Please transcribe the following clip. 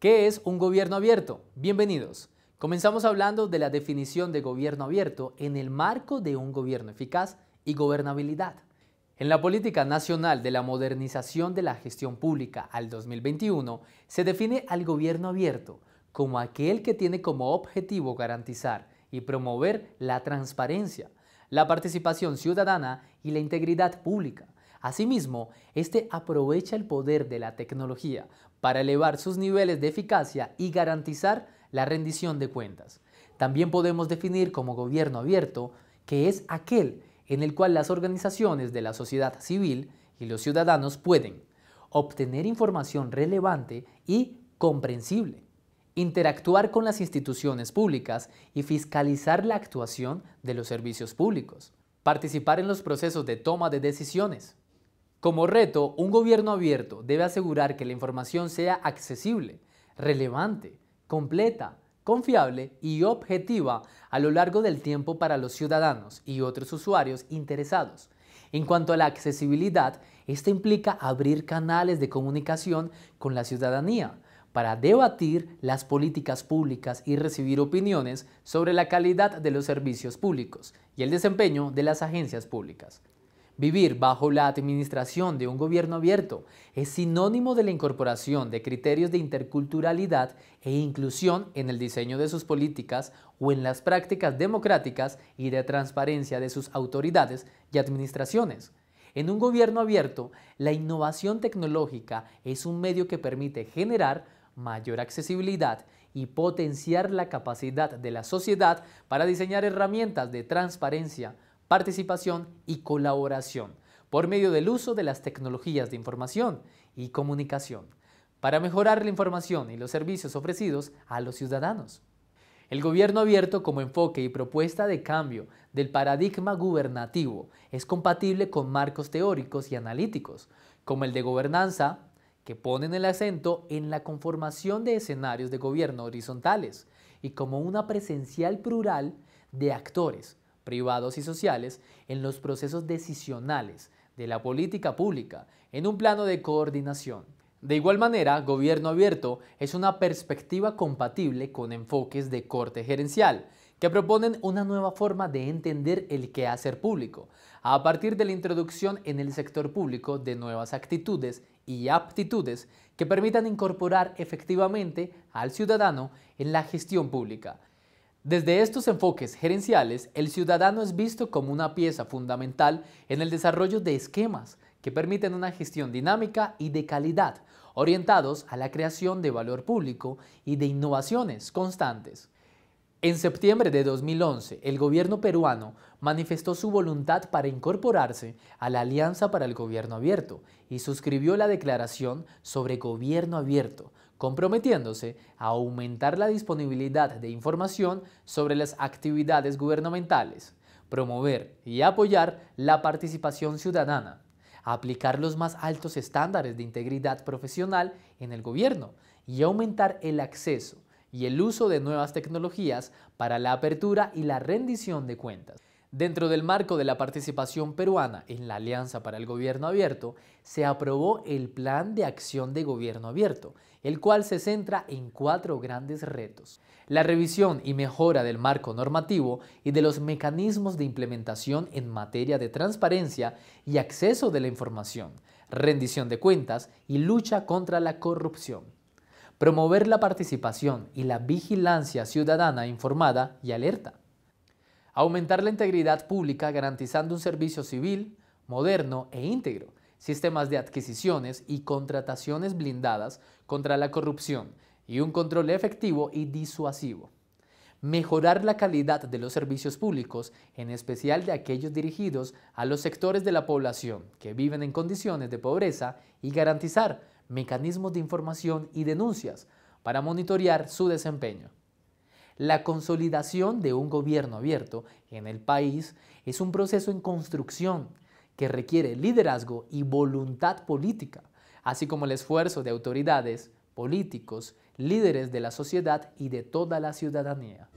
¿Qué es un gobierno abierto? Bienvenidos. Comenzamos hablando de la definición de gobierno abierto en el marco de un gobierno eficaz y gobernabilidad. En la Política Nacional de la Modernización de la Gestión Pública al 2021 se define al gobierno abierto como aquel que tiene como objetivo garantizar y promover la transparencia, la participación ciudadana y la integridad pública. Asimismo, este aprovecha el poder de la tecnología para elevar sus niveles de eficacia y garantizar la rendición de cuentas. También podemos definir como gobierno abierto que es aquel en el cual las organizaciones de la sociedad civil y los ciudadanos pueden obtener información relevante y comprensible, interactuar con las instituciones públicas y fiscalizar la actuación de los servicios públicos, participar en los procesos de toma de decisiones, como reto, un gobierno abierto debe asegurar que la información sea accesible, relevante, completa, confiable y objetiva a lo largo del tiempo para los ciudadanos y otros usuarios interesados. En cuanto a la accesibilidad, esta implica abrir canales de comunicación con la ciudadanía para debatir las políticas públicas y recibir opiniones sobre la calidad de los servicios públicos y el desempeño de las agencias públicas. Vivir bajo la administración de un gobierno abierto es sinónimo de la incorporación de criterios de interculturalidad e inclusión en el diseño de sus políticas o en las prácticas democráticas y de transparencia de sus autoridades y administraciones. En un gobierno abierto, la innovación tecnológica es un medio que permite generar mayor accesibilidad y potenciar la capacidad de la sociedad para diseñar herramientas de transparencia, participación y colaboración por medio del uso de las tecnologías de información y comunicación para mejorar la información y los servicios ofrecidos a los ciudadanos. El gobierno abierto como enfoque y propuesta de cambio del paradigma gubernativo es compatible con marcos teóricos y analíticos, como el de gobernanza, que ponen el acento en la conformación de escenarios de gobierno horizontales y como una presencial plural de actores privados y sociales en los procesos decisionales de la política pública en un plano de coordinación. De igual manera, gobierno abierto es una perspectiva compatible con enfoques de corte gerencial que proponen una nueva forma de entender el quehacer público, a partir de la introducción en el sector público de nuevas actitudes y aptitudes que permitan incorporar efectivamente al ciudadano en la gestión pública desde estos enfoques gerenciales, el ciudadano es visto como una pieza fundamental en el desarrollo de esquemas que permiten una gestión dinámica y de calidad, orientados a la creación de valor público y de innovaciones constantes. En septiembre de 2011, el gobierno peruano manifestó su voluntad para incorporarse a la Alianza para el Gobierno Abierto y suscribió la Declaración sobre Gobierno Abierto, comprometiéndose a aumentar la disponibilidad de información sobre las actividades gubernamentales, promover y apoyar la participación ciudadana, aplicar los más altos estándares de integridad profesional en el gobierno y aumentar el acceso y el uso de nuevas tecnologías para la apertura y la rendición de cuentas. Dentro del marco de la participación peruana en la Alianza para el Gobierno Abierto, se aprobó el Plan de Acción de Gobierno Abierto, el cual se centra en cuatro grandes retos. La revisión y mejora del marco normativo y de los mecanismos de implementación en materia de transparencia y acceso de la información, rendición de cuentas y lucha contra la corrupción promover la participación y la vigilancia ciudadana informada y alerta, aumentar la integridad pública garantizando un servicio civil, moderno e íntegro, sistemas de adquisiciones y contrataciones blindadas contra la corrupción y un control efectivo y disuasivo. Mejorar la calidad de los servicios públicos, en especial de aquellos dirigidos a los sectores de la población que viven en condiciones de pobreza y garantizar mecanismos de información y denuncias para monitorear su desempeño. La consolidación de un gobierno abierto en el país es un proceso en construcción que requiere liderazgo y voluntad política, así como el esfuerzo de autoridades, políticos, líderes de la sociedad y de toda la ciudadanía.